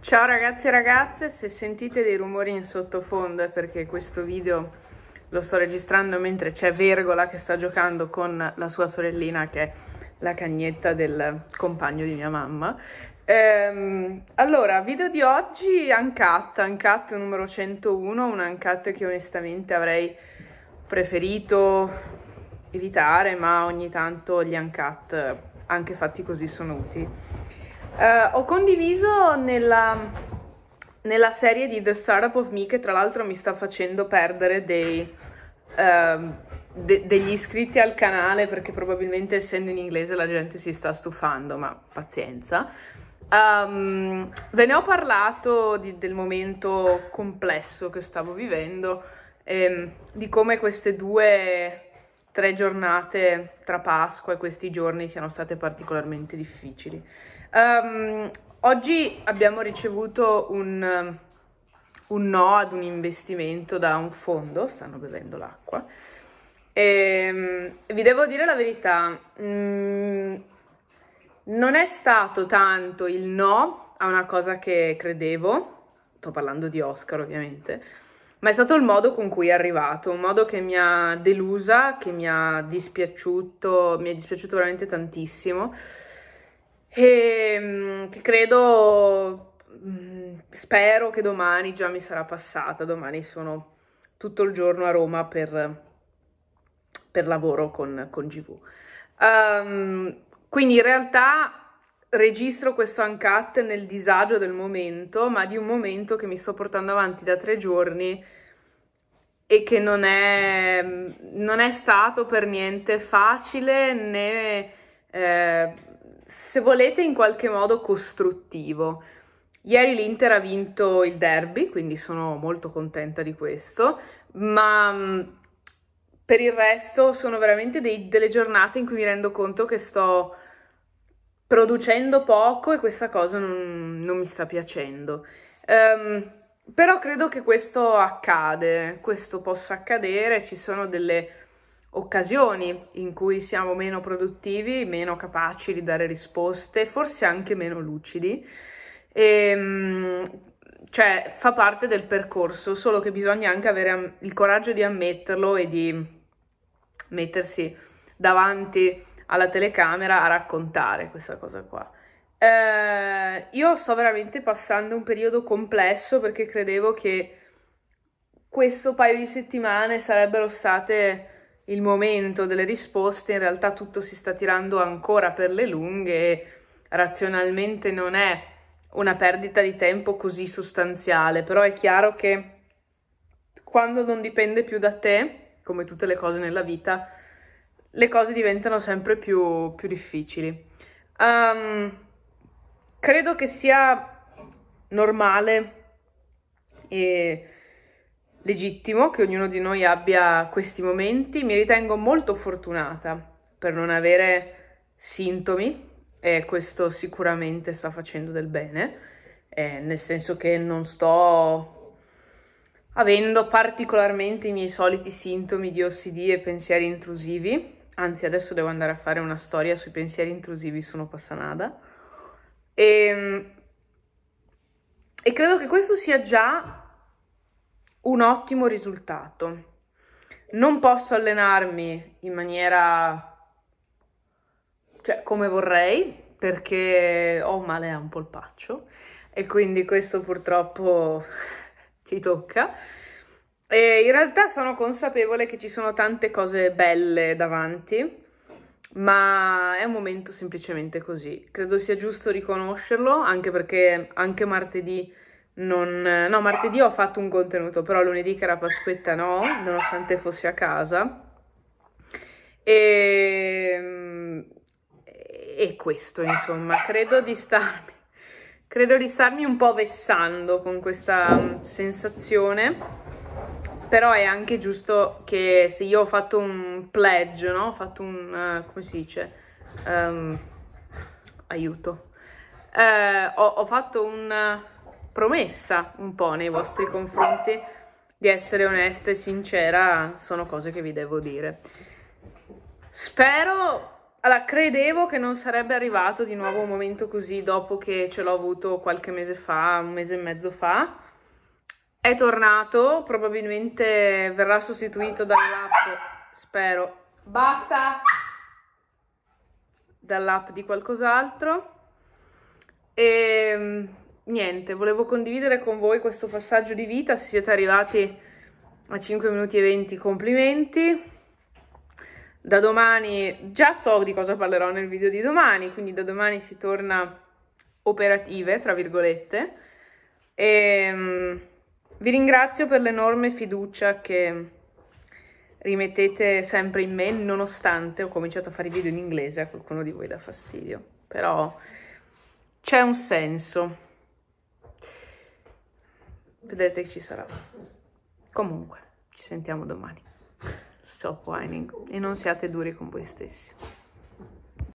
Ciao ragazzi e ragazze, se sentite dei rumori in sottofondo è perché questo video lo sto registrando mentre c'è Vergola che sta giocando con la sua sorellina che è la cagnetta del compagno di mia mamma. Ehm, allora, video di oggi Uncut, Uncut numero 101, un Uncut che onestamente avrei preferito evitare ma ogni tanto gli Uncut anche fatti così sono utili. Uh, ho condiviso nella nella serie di The Startup of Me, che tra l'altro mi sta facendo perdere dei, uh, de degli iscritti al canale, perché probabilmente essendo in inglese la gente si sta stufando, ma pazienza. Um, ve ne ho parlato di, del momento complesso che stavo vivendo, ehm, di come queste due tre giornate tra Pasqua e questi giorni siano state particolarmente difficili. Um, oggi abbiamo ricevuto un, un, no ad un investimento da un fondo, stanno bevendo l'acqua. E, ehm, vi devo dire la verità, mm, non è stato tanto il no a una cosa che credevo, sto parlando di Oscar ovviamente, ma è stato il modo con cui è arrivato, un modo che mi ha delusa, che mi ha dispiaciuto, mi è dispiaciuto veramente tantissimo e ehm, che credo, mm, spero che domani già mi sarà passata, domani sono tutto il giorno a Roma per, per lavoro con, con GV. Um, ehm, quindi in realtà registro questo uncut nel disagio del momento, ma di un momento che mi sto portando avanti da tre giorni e che non è, non è stato per niente facile né, eh, se volete, in qualche modo costruttivo. Ieri l'Inter ha vinto il derby, quindi sono molto contenta di questo, ma mm, per il resto sono veramente dei, delle giornate in cui mi rendo conto che sto producendo poco e questa cosa non, non mi sta piacendo. Um, però credo che questo accade, questo possa accadere, ci sono delle occasioni in cui siamo meno produttivi, meno capaci di dare risposte, forse anche meno lucidi. E, ehm, cioè, fa parte del percorso, solo che bisogna anche avere il coraggio di ammetterlo e di mettersi davanti alla telecamera a raccontare questa cosa qua. Eh, io sto veramente passando un periodo complesso perché credevo che questo paio di settimane sarebbero state il momento delle risposte, in realtà tutto si sta tirando ancora per le lunghe e razionalmente non è una perdita di tempo così sostanziale, però è chiaro che quando non dipende più da te, come tutte le cose nella vita, le cose diventano sempre più, più difficili. Um, credo che sia normale e legittimo che ognuno di noi abbia questi momenti. Mi ritengo molto fortunata per non avere sintomi e questo sicuramente sta facendo del bene, eh, nel senso che non sto avendo particolarmente i miei soliti sintomi di OCD e pensieri intrusivi, anzi adesso devo andare a fare una storia sui pensieri intrusivi su Nopassanada e, ehm, e credo che questo sia già un ottimo risultato. Non posso allenarmi in maniera cioè come vorrei perché ho male a un polpaccio e quindi questo purtroppo ci tocca e in realtà sono consapevole che ci sono tante cose belle davanti, ma è un momento semplicemente così. Credo sia giusto riconoscerlo, anche perché anche martedì non... No, martedì ho fatto un contenuto, però lunedì che era Pasquetta no, nonostante fossi a casa. E... Ehm, e questo, insomma, credo di starmi... Credo di starmi un po' vessando con questa mm, sensazione però è anche giusto che se io ho fatto un pledge, no? Ho fatto un, uh, come si dice? Um, aiuto. Uh, ho, ho, fatto una eh, promessa un po' nei vostri confronti di essere onesta e sincera, sono cose che vi devo dire. Spero, allora credevo che non sarebbe arrivato di nuovo un momento così dopo che ce l'ho avuto qualche mese fa, un mese e mezzo fa, è tornato, probabilmente verrà sostituito dall'app, spero. Basta! Dall'app di qualcos'altro. E ehm, niente, volevo condividere con voi questo passaggio di vita, se siete arrivati a 5 minuti e 20 complimenti. Da domani già so di cosa parlerò nel video di domani, quindi da domani si torna operative, tra virgolette. E ehm, vi ringrazio per l'enorme fiducia che rimettete sempre in me, nonostante ho cominciato a fare i video in inglese, a qualcuno di voi dà fastidio, però c'è un senso. Vedrete che ci sarà. Comunque, ci sentiamo domani. Stop whining e non siate duri con voi stessi.